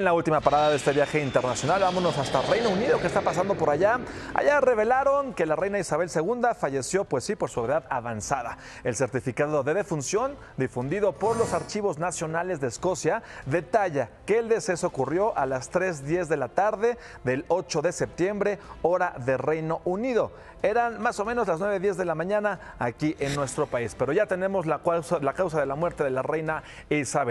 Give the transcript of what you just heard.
En la última parada de este viaje internacional, vámonos hasta Reino Unido, que está pasando por allá. Allá revelaron que la reina Isabel II falleció, pues sí, por su edad avanzada. El certificado de defunción, difundido por los archivos nacionales de Escocia, detalla que el deceso ocurrió a las 3.10 de la tarde del 8 de septiembre, hora de Reino Unido. Eran más o menos las 9.10 de la mañana aquí en nuestro país, pero ya tenemos la la causa de la muerte de la reina Isabel.